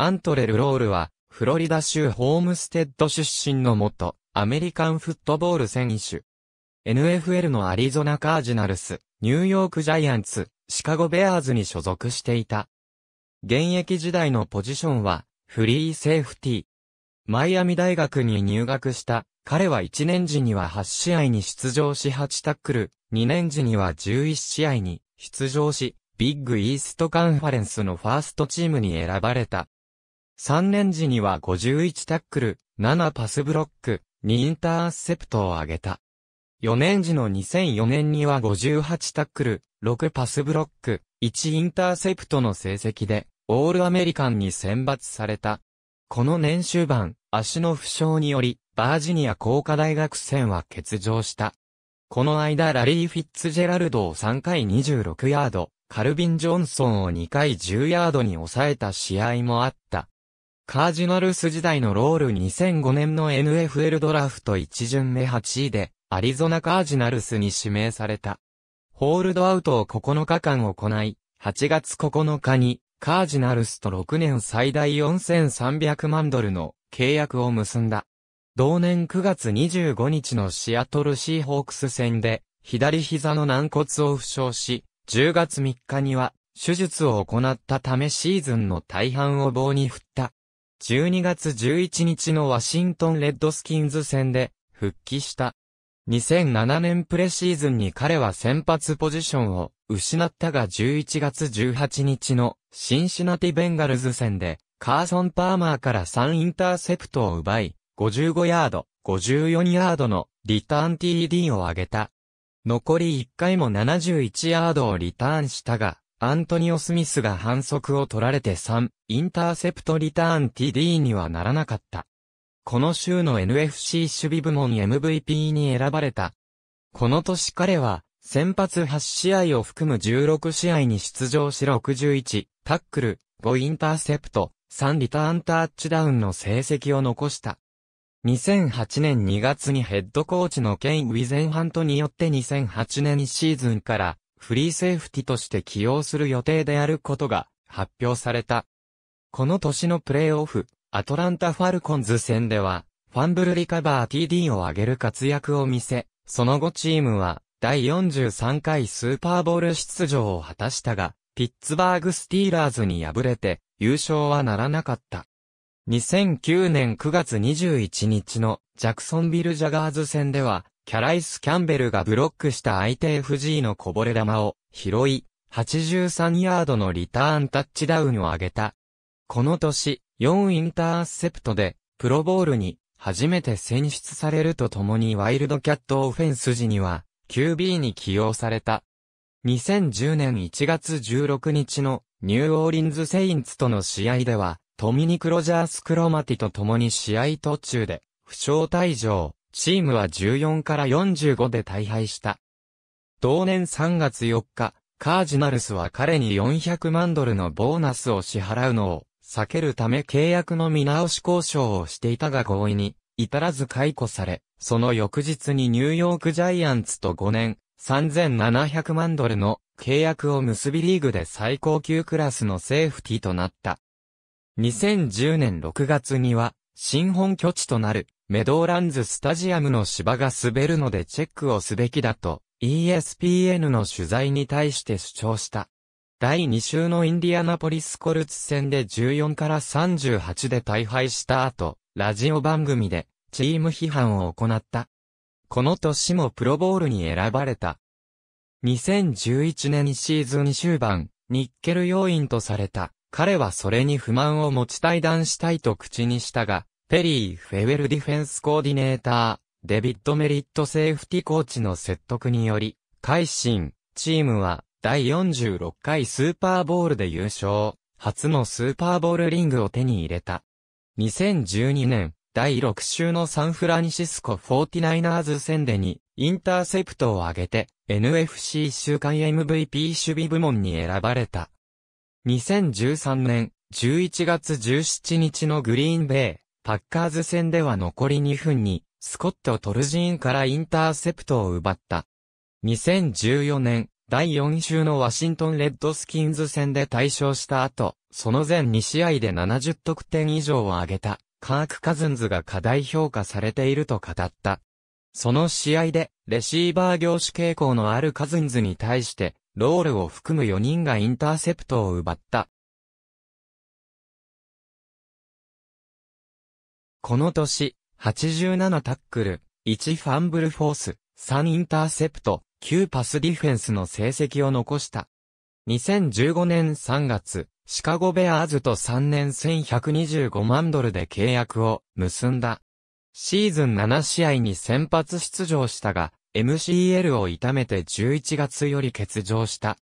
アントレル・ロールは、フロリダ州ホームステッド出身の元、アメリカンフットボール選手。NFL のアリゾナカージナルス、ニューヨークジャイアンツ、シカゴベアーズに所属していた。現役時代のポジションは、フリーセーフティー。マイアミ大学に入学した、彼は1年時には8試合に出場し8タックル、2年時には11試合に出場し、ビッグイーストカンファレンスのファーストチームに選ばれた。3年時には51タックル、7パスブロック、2インターセプトを挙げた。4年時の2004年には58タックル、6パスブロック、1インターセプトの成績で、オールアメリカンに選抜された。この年終盤、足の負傷により、バージニア工科大学戦は欠場した。この間ラリー・フィッツジェラルドを3回26ヤード、カルビン・ジョンソンを2回10ヤードに抑えた試合もあった。カージナルス時代のロール2005年の NFL ドラフト1巡目8位で、アリゾナカージナルスに指名された。ホールドアウトを9日間行い、8月9日に、カージナルスと6年最大4300万ドルの契約を結んだ。同年9月25日のシアトルシーホークス戦で、左膝の軟骨を負傷し、10月3日には手術を行ったためシーズンの大半を棒に振った。12月11日のワシントンレッドスキンズ戦で復帰した。2007年プレシーズンに彼は先発ポジションを失ったが11月18日のシンシナティベンガルズ戦でカーソン・パーマーから3インターセプトを奪い55ヤード、54ヤードのリターン TD を上げた。残り1回も71ヤードをリターンしたがアントニオ・スミスが反則を取られて3、インターセプトリターン TD にはならなかった。この週の NFC 守備部門 MVP に選ばれた。この年彼は、先発8試合を含む16試合に出場し61、タックル、5インターセプト、3リターンタッチダウンの成績を残した。2008年2月にヘッドコーチのケイン・ウィゼンハントによって2008年シーズンからフリーセーフティとして起用する予定であることが発表された。この年のプレイオフ、アトランタ・ファルコンズ戦では、ファンブルリカバー TD を上げる活躍を見せ、その後チームは、第43回スーパーボール出場を果たしたが、ピッツバーグ・スティーラーズに敗れて、優勝はならなかった。2009年9月21日のジャクソンビル・ジャガーズ戦では、キャライス・キャンベルがブロックした相手 FG のこぼれ球を拾い、83ヤードのリターンタッチダウンを上げた。この年、4インターセプトで、プロボールに初めて選出されるとともにワイルドキャットオフェンス時には、QB に起用された。2010年1月16日のニューオーリンズ・セインツとの試合では、トミニク・ロジャース・クロマティと共に試合途中で、負傷退場。チームは14から45で大敗した。同年3月4日、カージナルスは彼に400万ドルのボーナスを支払うのを避けるため契約の見直し交渉をしていたが合意に至らず解雇され、その翌日にニューヨークジャイアンツと5年3700万ドルの契約を結びリーグで最高級クラスのセーフティとなった。2010年6月には新本拠地となるメドーランズスタジアムの芝が滑るのでチェックをすべきだと ESPN の取材に対して主張した。第2週のインディアナポリスコルツ戦で14から38で大敗した後、ラジオ番組でチーム批判を行った。この年もプロボールに選ばれた。2011年シーズン終盤、ニッケル要員とされた。彼はそれに不満を持ち対談したいと口にしたが、ペリー・フェウェルディフェンスコーディネーター、デビッド・メリットセーフティコーチの説得により、改心、チームは第46回スーパーボールで優勝、初のスーパーボールリングを手に入れた。2012年、第6週のサンフランシスコ 49ers 戦でに、インターセプトを挙げて、NFC 週間 MVP 守備部門に選ばれた。2013年11月17日のグリーンベイ、パッカーズ戦では残り2分に、スコット・トルジーンからインターセプトを奪った。2014年、第4週のワシントン・レッドスキンズ戦で大勝した後、その前2試合で70得点以上を挙げた、カーク・カズンズが過大評価されていると語った。その試合で、レシーバー業種傾向のあるカズンズに対して、ロールを含む4人がインターセプトを奪った。この年、87タックル、1ファンブルフォース、3インターセプト、9パスディフェンスの成績を残した。2015年3月、シカゴベアーズと3年1125万ドルで契約を結んだ。シーズン7試合に先発出場したが、MCL を痛めて11月より欠場した。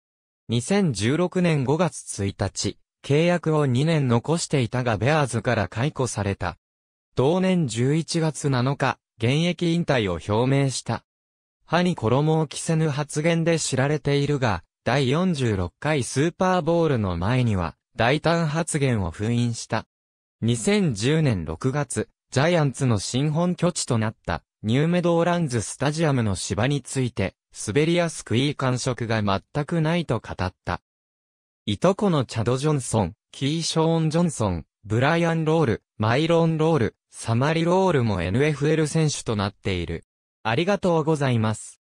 2016年5月1日、契約を2年残していたがベアーズから解雇された。同年11月7日、現役引退を表明した。歯に衣を着せぬ発言で知られているが、第46回スーパーボールの前には、大胆発言を封印した。2010年6月、ジャイアンツの新本拠地となった、ニューメドーランズスタジアムの芝について、滑りやすくいい感触が全くないと語った。いとこのチャド・ジョンソン、キー・ショーン・ジョンソン、ブライアン・ロール、マイロン・ロール、サマリロールも NFL 選手となっている。ありがとうございます。